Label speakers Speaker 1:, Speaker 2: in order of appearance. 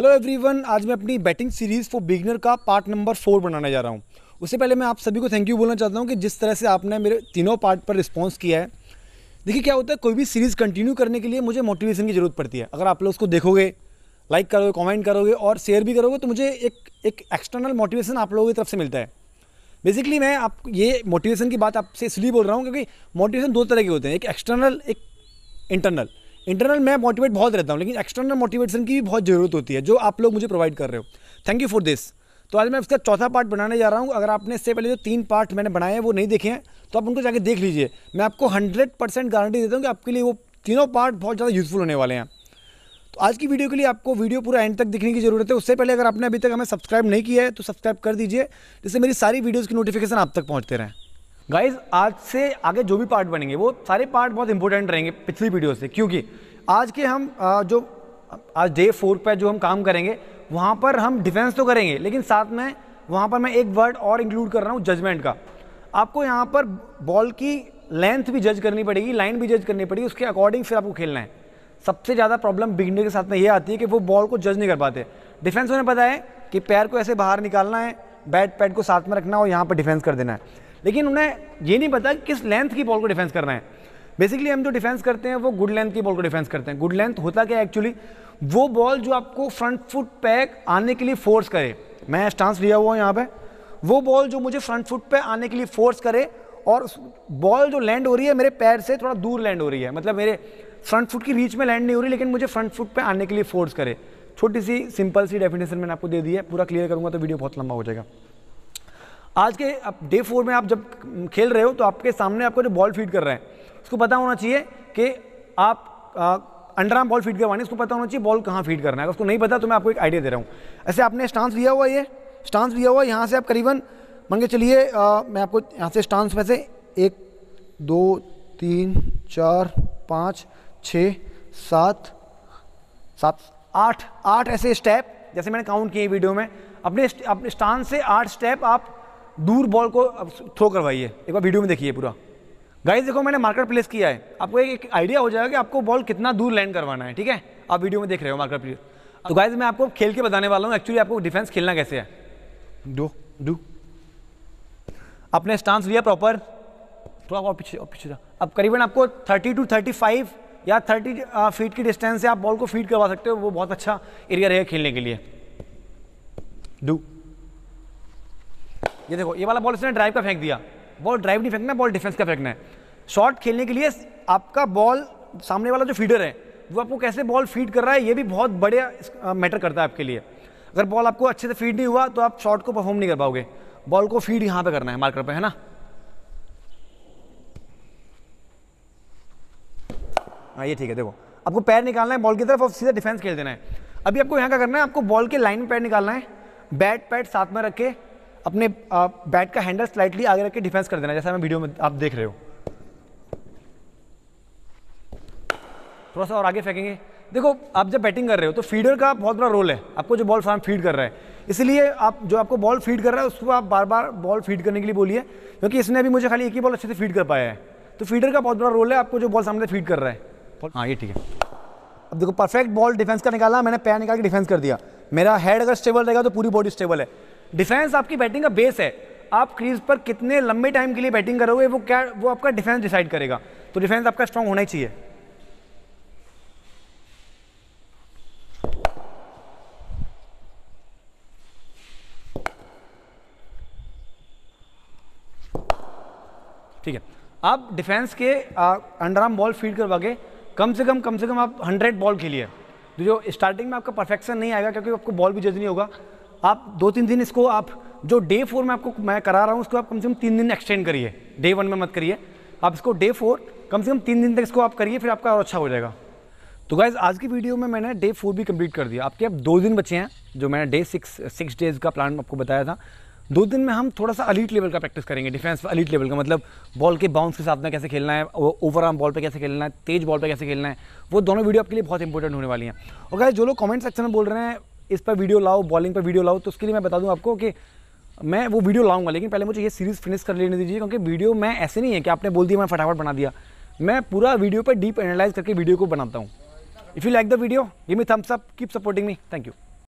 Speaker 1: hello everyone आज मैं अपनी बैटिंग सीरीज़ फॉर बिगनर का पार्ट नंबर फोर बनाने जा रहा हूँ उससे पहले मैं आप सभी को थैंक यू बोलना चाहता हूँ कि जिस तरह से आपने मेरे तीनों पार्ट पर रिस्पॉन्स किया है देखिए क्या होता है कोई भी सीरीज़ कंटिन्यू करने के लिए मुझे मोटिवेशन की ज़रूरत पड़ती है अगर आप लोग उसको देखोगे लाइक करोगे कमेंट करोगे और शेयर भी करोगे तो मुझे एक एक एक्सटर्नल मोटिवेशन आप लोगों की तरफ से मिलता है बेसिकली मैं आप ये मोटिवेशन की बात आपसे इसलिए बोल रहा हूँ क्योंकि मोटिवेशन दो तरह के होते हैं एक एक्सटर्नल एक इंटरनल इंटरनल मैं मोटिवेट बहुत रहता हूँ लेकिन एक्सटर्नल मोटिवेशन की भी बहुत ज़रूरत होती है जो आप लोग मुझे प्रोवाइड कर रहे हो थैंक यू फॉर दिस तो आज मैं उसका चौथा पार्ट बनाने जा रहा हूँ अगर आपने इससे पहले जो तीन पार्ट मैंने बनाए हैं वो नहीं देखे हैं तो आप उनको जाके देख लीजिए मैं आपको हंड्रेड परसेंट गारंटी देता हूँ कि आपके लिए वो तीनों पार्ट बहुत ज़्यादा यूज़फुल होने वाले हैं तो आज की वीडियो के लिए आपको वीडियो पूरा एंड तक दिखने की ज़रूरत है उससे पहले अगर आपने अभी तक हमें सब्सक्राइब नहीं किया है तो सब्सक्राइब कर दीजिए जिससे मेरी सारी वीडियोज़ की नोटिफिकेशन आप तक पहुँचते रहें गाइज आज से आगे जो भी पार्ट बनेंगे वो सारे पार्ट बहुत इंपॉर्टेंट रहेंगे पिछली वीडियो से क्योंकि आज के हम जो आज डे फोर पर जो हम काम करेंगे वहाँ पर हम डिफेंस तो करेंगे लेकिन साथ में वहाँ पर मैं एक वर्ड और इंक्लूड कर रहा हूँ जजमेंट का आपको यहाँ पर बॉल की लेंथ भी जज करनी पड़ेगी लाइन भी जज करनी पड़ेगी उसके अकॉर्डिंग फिर आपको खेलना है सबसे ज़्यादा प्रॉब्लम बिगनर के साथ में ये आती है कि वो बॉल को जज नहीं कर पाते डिफेंस उन्हें पता है कि पैर को ऐसे बाहर निकालना है बैट पैड को साथ में रखना और यहाँ पर डिफेंस कर देना है लेकिन उन्हें ये नहीं पता किस लेंथ की बॉल को डिफेंस करना है बेसिकली हम जो डिफेंस करते हैं वो गुड लेंथ की बॉल को डिफेंस करते हैं गुड लेंथ होता क्या है एक्चुअली वो बॉल जो आपको फ्रंट फुट पे आने के लिए फोर्स करे मैं स्टांस लिया हुआ हूँ यहाँ पे वो बॉल जो मुझे फ्रंट फुट पे आने के लिए फोर्स करे और बॉल जो लैंड हो रही है मेरे पैर से थोड़ा दूर लैंड हो रही है मतलब मेरे फ्रंट फुट की रीच में लैंड नहीं हो रही लेकिन मुझे फ्रंट फुट पे आने के लिए फोर्स करे छोटी सी सिंपल सी डेफिनेशन मैंने आपको दे दी है पूरा क्लियर करूंगा तो वीडियो बहुत लंबा हो जाएगा आज के अब डे फोर में आप जब खेल रहे हो तो आपके सामने आपको जो बॉल फीड कर रहे हैं उसको पता होना चाहिए कि आप आ, अंडर आर्म बॉल फीड करवानी उसको पता होना चाहिए बॉल कहाँ फीड करना है अगर उसको नहीं पता तो मैं आपको एक आइडिया दे रहा हूँ ऐसे आपने स्टांस लिया हुआ ये स्टांस लिया हुआ यहाँ से आप करीबन मान चलिए मैं आपको यहाँ से स्टांस में से एक दो तीन चार पाँच छ सात सात आठ आठ ऐसे स्टेप जैसे मैंने काउंट किए वीडियो में अपने अपने स्टांस से आठ स्टेप आप दूर बॉल को थ्रो करवाइए एक बार वीडियो में देखिए पूरा गाइस देखो मैंने मार्कर प्लेस किया है आपको एक आइडिया हो जाएगा कि आपको बॉल कितना दूर लैंड करवाना है ठीक है आप वीडियो में देख रहे हो मार्कर प्लेस तो गाइज मैं आपको खेल के बताने वाला हूँ एक्चुअली आपको डिफेंस खेलना कैसे है डू डू आपने स्टांस लिया प्रॉपर थोड़ा और पीछे और पीछे अब करीबन आपको थर्टी टू थर्टी फाइव या थर्टी फीट की डिस्टेंस से आप बॉल को फीड करवा सकते हो वो बहुत अच्छा एरिया रहेगा खेलने के लिए डू ये देखो ये वाला बॉल इसने ड्राइव का फेंक दिया बॉल ड्राइव नहीं फेंकना बॉल डिफेंस का फेंकना है शॉट खेलने के लिए आपका बॉल सामने वाला जो फीडर है वो आपको कैसे बॉल फीड कर रहा है ये भी बहुत बड़े मैटर करता है आपके लिए अगर बॉल आपको अच्छे से फीड नहीं हुआ तो आप शॉट को परफॉर्म नहीं कर पाओगे बॉल को फीड यहाँ पे करना है मार्कर पे है ना हाँ ये ठीक है देखो आपको पैर निकालना है बॉल की तरफ और सीधा डिफेंस खेल देना है अभी आपको यहाँ क्या करना है आपको बॉल के लाइन में पैर निकालना है बैट पैड साथ में रख के अपने बैट का हैंडल स्लाइटली आगे रख के डिफेंस कर देना जैसा मैं वीडियो में आप देख रहे हो थोड़ा सा और आगे फेंकेंगे देखो आप जब बैटिंग कर रहे हो तो फीडर का बहुत बड़ा रोल है आपको जो बॉल फार्म फीड कर रहा है इसलिए आप जो आपको बॉल फीड कर रहा है उसको आप बार बार बॉल फीड करने के लिए बोलिए क्योंकि इसने अभी मुझे खाली एक ही बॉल अच्छे से फीड कर पाया है तो फीडर का बहुत बड़ा रोल है आपको जो बॉल सामने फीड कर रहा है हाँ ये ठीक है अब देखो परफेक्ट बॉल डिफेंस का निकाला मैंने पैर निकाल के डिफेंस कर दिया मेरा हेड अगर स्टेबल रहेगा तो पूरी बॉडी स्टेबल है डिफेंस आपकी बैटिंग का बेस है आप क्रीज पर कितने लंबे टाइम के लिए बैटिंग करोगे वो क्या वो आपका डिफेंस डिसाइड करेगा तो डिफेंस आपका स्ट्रांग होना ही चाहिए ठीक है आप डिफेंस के अंडर आर्म बॉल फील्ड करवा के कम से कम कम से कम आप 100 बॉल खेलिए तो जो स्टार्टिंग में आपका परफेक्शन नहीं आएगा क्योंकि आपको बॉल भी जज नहीं होगा आप दो तीन दिन इसको आप जो डे फोर में आपको मैं करा रहा हूँ उसको आप कम से कम तीन दिन एक्सटेंड करिए डे वन में मत करिए आप इसको डे फोर कम से कम तीन दिन तक इसको आप करिए फिर आपका और अच्छा हो जाएगा तो गाइज़ आज की वीडियो में मैंने डे फोर भी कंप्लीट कर दिया आपके अब दो दिन बचे हैं जो मैंने डे सिक्स सिक्स डेज़ का प्लान आपको बताया था दो दिन में हम थोड़ा सा अलीट लेवल का प्रैक्टिस करेंगे डिफेंस अलीट लेवल का मतलब बॉल के बाउंस के साथ में कैसे खेलना है ओवर आर्म बॉल पे कैसे खेलना है तेज बॉल पे कैसे खेलना है वो दोनों वीडियो आपके लिए बहुत इंपॉर्टेंट होने वाली हैं और गाइज जो लोग कमेंट सेक्शन में बोल रहे हैं इस पर वीडियो लाओ बॉलिंग पर वीडियो लाओ तो उसके लिए मैं बता दूँ आपको कि मैं वो वीडियो लाऊंगा लेकिन पहले मुझे ये सीरीज़ फिनिश कर लेने दीजिए क्योंकि वीडियो मैं ऐसे नहीं है कि आपने बोल दिया मैं फटाफट बना दिया मैं पूरा वीडियो पर डीप एनालाइज करके वीडियो को बनाता हूँ if you like the video give me thumbs up keep supporting me thank you